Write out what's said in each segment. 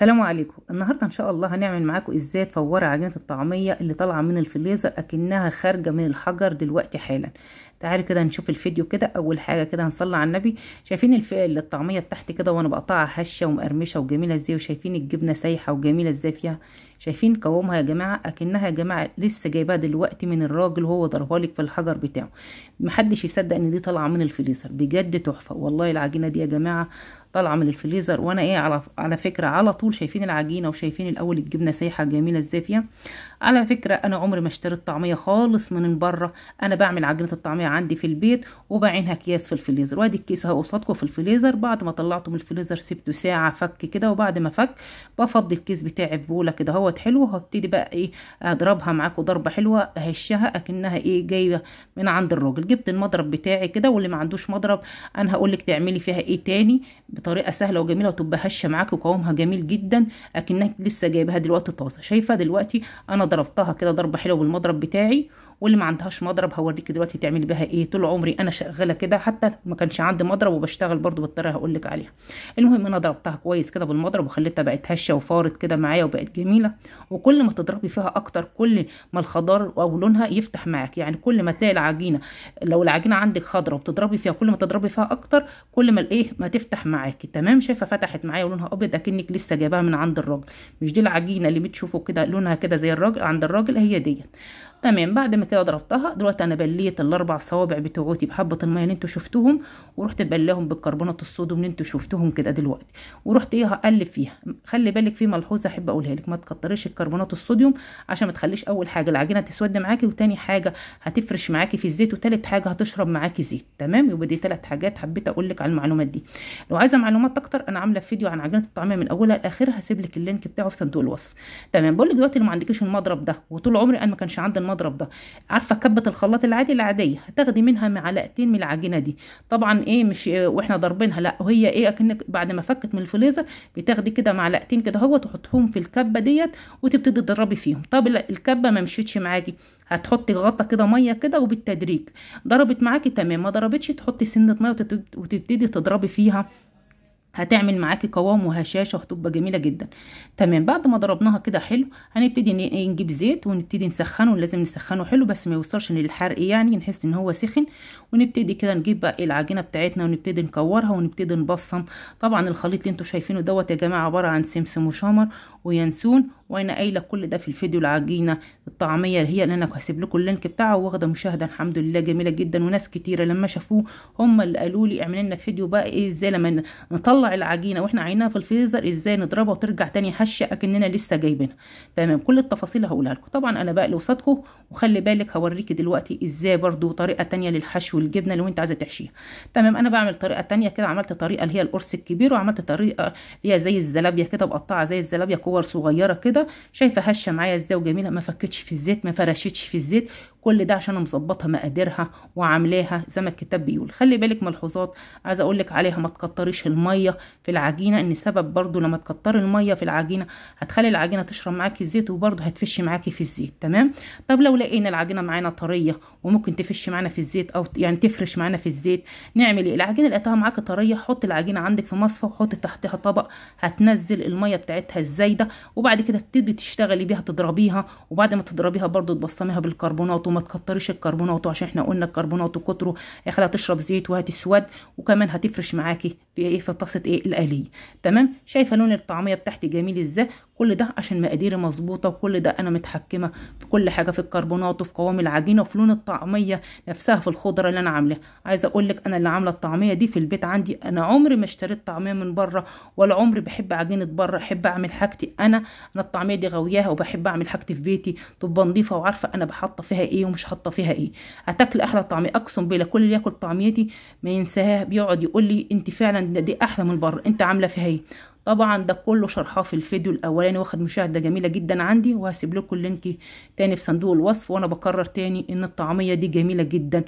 السلام عليكم النهارده ان شاء الله هنعمل معاكم ازاي تفوري عجينه الطعميه اللي طالعه من الفليزر اكنها خارجه من الحجر دلوقتي حالا تعالي كده نشوف الفيديو كده اول حاجه كده هنصلي على النبي شايفين الفئه الطعميه بتاعتي كده وانا بقطعها هشه ومقرمشه وجميله ازاي وشايفين الجبنه سايحه وجميله ازاي فيها شايفين قوامها يا جماعه اكنها يا جماعه لسه جايباها دلوقتي من الراجل وهو ضربها لك في الحجر بتاعه محدش يصدق ان دي طالعه من الفليزر بجد تحفه والله العجينه دي يا جماعه طالعه من الفريزر وانا ايه على على فكره على طول شايفين العجينه وشايفين الاول الجبنه سايحه جميله ازاي على فكره انا عمري ما اشتريت طعميه خالص من بره انا بعمل عجينه الطعميه عندي في البيت وبعينها اكياس في الفريزر وادي الكيس اهو قصادكم في الفريزر بعد ما طلعته من الفريزر سبته ساعه فك كده وبعد ما فك بفضي الكيس بتاعي في بوله كده هوت حلو هبتدي بقى ايه اضربها معاكم ضربه حلوه اهشها اكنها ايه جايه من عند الراجل جبت المضرب بتاعي كده واللي ما عندوش مضرب انا هقول لك تعملي فيها ايه تاني بطريقه سهله وجميله وتبقى هشه معاكي وقوامها جميل جدا اكنك لسه جايبها دلوقتي طازه شايفه دلوقتي انا ضربتها كده ضربه حلوه بالمضرب بتاعي واللي ما عندهاش مضرب هوريكي دلوقتي تعملي بها ايه طول عمري انا شغاله كده حتى ما كانش عندي مضرب وبشتغل برده بالطريقه هقول لك عليها المهم انا ضربتها كويس كده بالمضرب وخليتها بقت هشه وفارت كده معايا وبقت جميله وكل ما تضربي فيها اكتر كل ما الخضار او لونها يفتح معاك يعني كل ما تلاقي العجينه لو العجينه عندك خضره وبتضربي فيها كل ما تضربي فيها اكتر كل ما الايه ما تفتح معاكي تمام شايفه فتحت معايا ولونها ابيض اكنك لسه جايباها من عند الراجل مش دي العجينه اللي بتشوفوا كده لونها كده زي الراجل عند الراجل هي ديت تمام بعد ما كده ضربتها دلوقتي انا بليت الاربع صوابع بتوعتي بحبه الميه اللي انتوا شفتوهم ورحت بلاهم بالكربونات الصوديوم اللي انتوا شفتوهم كده دلوقتي ورحت ايه هقلب فيها خلي بالك في ملحوظه احب اقولها لك ما تكتريش الكربونات الصوديوم عشان ما تخليش اول حاجه العجينه تسود معاكي وتاني حاجه هتفرش معاكي في الزيت وتالت حاجه هتشرب معاكي زيت تمام يبقى دي تلات حاجات حبيت اقول لك على المعلومات دي لو عايزه معلومات اكتر انا عامله فيديو عن عجينه الطعميه من اولها لاخرها هسيب لك اللينك بتاعه في صندوق الوصف تمام بقول لك دلوقتي ما عندكيش المضرب ده وطول عمري انا ما كانش عندي المضرب ده عارفه كبه الخلاط العادي العاديه هتاخدي منها معلقتين من العجينه دي طبعا ايه مش إيه واحنا ضاربينها لا وهي ايه اكنك بعد ما فكت من الفريزر بتاخدي كده معلقتين كده اهو تحطهم في الكبه ديت وتبتدي تضربي فيهم طب الكبه ما مشيتش معاكي هتحطي غطا كده ميه كده وبالتدريج ضربت معاكي تمام ما ضربتش تحطي سنه ميه وتبتدي تضربي فيها هتعمل معاكي قوام وهشاشه وهتبقى جميله جدا تمام بعد ما ضربناها كده حلو هنبتدي نجيب زيت ونبتدي نسخنه لازم نسخنه حلو بس ما يوصلش للحرق يعني نحس ان هو سخن ونبتدي كده نجيب بقى العجينه بتاعتنا ونبتدي نكورها ونبتدي نبصم طبعا الخليط اللي انتوا شايفينه دوت يا جماعه عباره عن سمسم وشمر وينسون وانا قايله كل ده في الفيديو العجينه الطعميه اللي هي اللي انا هسيب لكم اللينك بتاعها واخده مشاهده الحمد لله جميله جدا وناس كتيره لما شافوه هم اللي قالوا لي اعمل لنا فيديو بقى ايه ازاي لما نطلع العجينه واحنا عينها في الفريزر ازاي نضربها وترجع تاني هشه اكننا لسه جايبينها تمام كل التفاصيل هقولها لكم طبعا انا بقى قصادكم وخلي بالك هوريكي دلوقتي ازاي برضو طريقه تانية للحشو الجبنه لو انت عايزه تحشيها تمام انا بعمل طريقه تانية كده عملت طريقه اللي هي القرص الكبير وعملت طريقه اللي هي زي الزلابيه كده مقطعه زي الزلابيه كور صغيره كده شايفه هشه معايا ازاي وجميله ما فكتش في الزيت ما فرشتش في الزيت كل ده عشان مظبطه مقاديرها وعاملاها زي ما الكتاب بيقول خلي بالك ملحوظات عايزه اقول لك عليها ما تكتريش الميه في العجينه ان سبب برضو لما تكتري الميه في العجينه هتخلي العجينه تشرب معاكي الزيت وبرضو هتفش معاكي في الزيت تمام طب لو لقينا العجينه معانا طريه وممكن تفش معانا في الزيت او يعني تفرش معانا في الزيت نعمل ايه العجينه لقيتها معاكي طريه حط العجينه عندك في مصفى وحط تحتها طبق هتنزل الميه بتاعتها الزايده وبعد كده تبتدي تشتغلي بيها تضربيها وبعد ما تضربيها برضو تبصميها بالكربونات وما تكتريش الكربونات عشان احنا قلنا الكربونات كتره هيخليها تشرب زيت وهتسود وكمان هتفرش معاكي في ايه في طاسه ايه الاليه تمام شايفه لون الطعميه بتاعتي جميل ازاي كل ده عشان مقاديري مظبوطه وكل ده انا متحكمه في كل حاجه في الكربونات وفي قوام العجينه وفي لون الطعميه نفسها في الخضره اللي انا عاملاها عايزه اقول لك انا اللي عامله الطعميه دي في البيت عندي انا عمري ما اشتريت طعميه من بره ولا عمري بحب عجينه بره احب اعمل حاجتي انا انا الطعميه دي غوياها وبحب اعمل حاجتي في بيتي تبقى نظيفه وعارفه انا بحط فيها ايه ايه ومش حاطه فيها ايه هتاكل احلى طعميه اقسم بالله كل اللي ياكل طعميتي ما ينساها بيقعد يقول لي انت فعلا دي احلى من بره انت عامله فيها ايه طبعا ده كله شرحه في الفيديو الاولاني واخد مشاهده جميله جدا عندي وهسيب لكم اللينك تاني في صندوق الوصف وانا بكرر تاني ان الطعميه دي جميله جدا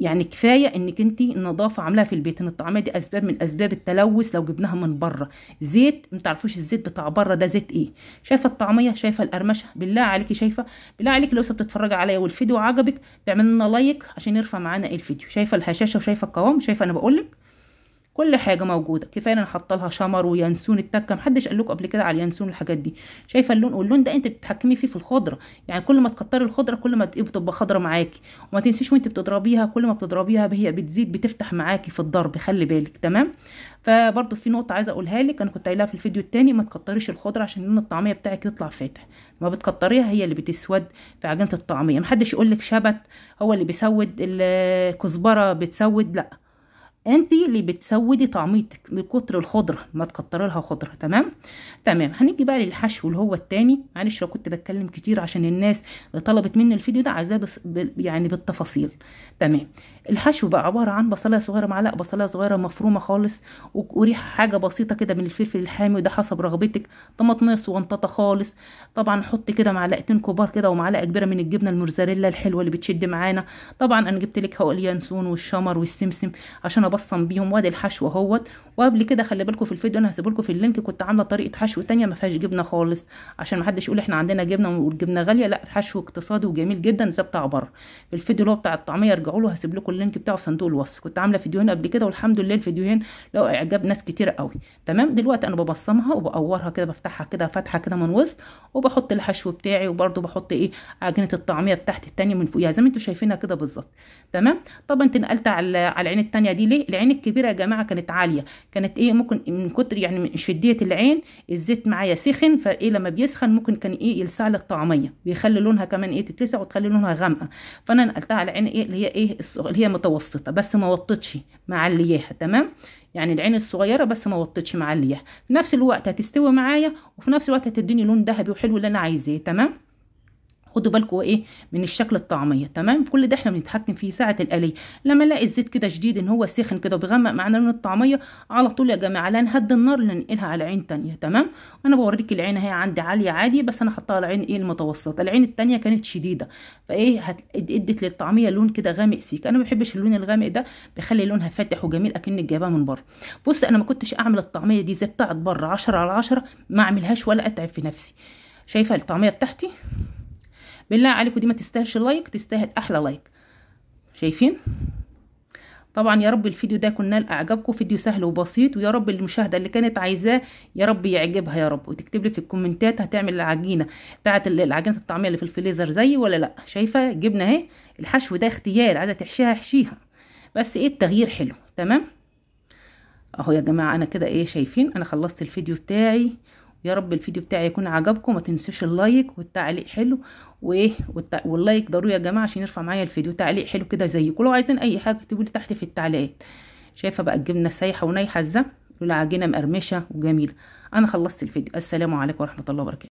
يعني كفايه انك انت النظافه عاملاها في البيت ان الطعميه دي اسباب من اسباب التلوث لو جبناها من بره زيت ما تعرفوش الزيت بتاع بره ده زيت ايه شايفه الطعميه شايفه القرمشه بالله عليكي شايفه بالله عليكي لو بتتفرجي عليا والفيديو عجبك تعمل لنا لايك عشان يرفع معانا الفيديو شايفه الهشاشه وشايفه القوام شايفه انا بقولك كل حاجه موجوده كفايه انا حاطه لها شمر ويانسون التكه محدش قال لكم قبل كده على اليانسون والحاجات دي شايفه اللون واللون ده انت بتتحكمي فيه في الخضره يعني كل ما تكتري الخضره كل ما بتبقى خضره معاكي وما تنسيش وانت بتضربيها كل ما بتضربيها هي بتزيد بتفتح معاكي في الضرب خلي بالك تمام فبرضو في نقطه عايزه اقولها لك انا كنت قايلها في الفيديو التاني ما تكتريش الخضره عشان لون الطعميه بتاعك يطلع فاتح ما بتكتريها هي اللي بتسود في عجينه الطعميه محدش يقول لك شبت هو اللي بيسود الكزبره بتسود لا انت اللي بتسودي طعميتك من كتر الخضره ما تكتري لها خضره تمام تمام هنيجي بقى للحشو اللي هو التاني معلش لو كنت بتكلم كتير عشان الناس طلبت مني الفيديو ده عايزاه يعني بالتفاصيل تمام الحشو بقى عباره عن بصلة صغيره معلقه بصلة صغيره مفرومه خالص وريحه حاجه بسيطه كده من الفلفل الحامي وده حسب رغبتك طماطمية صغنططه خالص طبعا حط كده معلقتين كبار كده ومعلقه كبيره من الجبنه المرزاريلا الحلوه اللي بتشد معانا طبعا انا جبت لك هو اليانسون والشمر والسمسم عشان ابصم بيهم وادي الحشو اهوت وقبل كده خلي بالكم في الفيديو انا هسيب لكم في اللينك كنت عامله طريقه حشو تانية ما فيهاش جبنه خالص عشان ما حدش يقول احنا عندنا جبنه والجبنه غاليه لا الحشو اقتصادي وجميل جدا زي بتاع بره الفيديو اللي هو بتاع الطعميه ارجعوا له هسيب لكم اللينك بتاعه في صندوق الوصف كنت عامله فيديوهين قبل كده والحمد لله الفيديوهين لقوا اعجاب ناس كتير قوي تمام دلوقتي انا ببصمها وبقورها كده بفتحها كده فتحه كده من وسط وبحط الحشو بتاعي وبرده بحط ايه عجينه الطعميه بتاعتي التانيه من فوقيها زي ما انتم شايفينها كده بالظبط تمام طبعا تنقلت على على العين التانيه دي ليه العين الكبيره يا جماعه كانت عاليه كانت ايه ممكن من كتر يعني من شديه العين الزيت معايا سخن فايه لما بيسخن ممكن كان ايه يلسع لي الطعميه بيخلي لونها كمان ايه تتلسع وتخلي لونها غامقه فانا نقلتها على العين ايه اللي هي ايه اللي هي متوسطة بس ما وطتش معلياها تمام يعني العين الصغيرة بس ما وطتش معلياها في نفس الوقت هتستوي معايا وفي نفس الوقت هتديني لون ذهبي وحلو اللي انا عايزاه تمام خدوا بالكم ايه من الشكل الطعميه تمام كل ده احنا بنتحكم فيه ساعه الاليه لما الاقي الزيت كده شديد ان هو سخن كده وبيغمق معانا لون الطعميه على طول يا جماعه لا نهدي النار ننقلها على عين تانية تمام انا بوريك العين اهي عندي عاليه عادي بس انا حطها على عين ايه المتوسطه العين التانية كانت شديده فايه هت... ادت للطعميه لون كده غامق سيك انا ما بحبش اللون الغامق ده بيخلي لونها فاتح وجميل اكنك جايباه من بره بص انا ما كنتش اعمل الطعميه دي زي بتاعه بره 10 على 10 ما اعملهاش ولا اتعب في نفسي شايفه الطعميه بتاعتي بالله عليكم دي ما تستاهلش لايك تستاهل احلى لايك شايفين طبعا يا رب الفيديو ده كنا لاعجابكم فيديو سهل وبسيط ويا رب المشاهده اللي كانت عايزاه يا رب يعجبها يا رب وتكتب لي في الكومنتات هتعمل العجينه بتاعه العجينه الطعميه اللي في الفليزر زي ولا لا شايفه جبنا اهي الحشو ده اختيار عايزه تحشيها احشيها بس ايه التغيير حلو تمام اهو يا جماعه انا كده ايه شايفين انا خلصت الفيديو بتاعي يا رب الفيديو بتاعي يكون عجبكم ما تنسوش اللايك والتعليق حلو وايه والت... واللايك ضروري يا جماعه عشان يرفع معايا الفيديو تعليق حلو كده زيكم لو عايزين اي حاجه اكتبوا لي تحت في التعليقات شايفه بقى الجبنه سايحه ونايحه ازاي والعجينه مقرمشه وجميله انا خلصت الفيديو السلام عليكم ورحمه الله وبركاته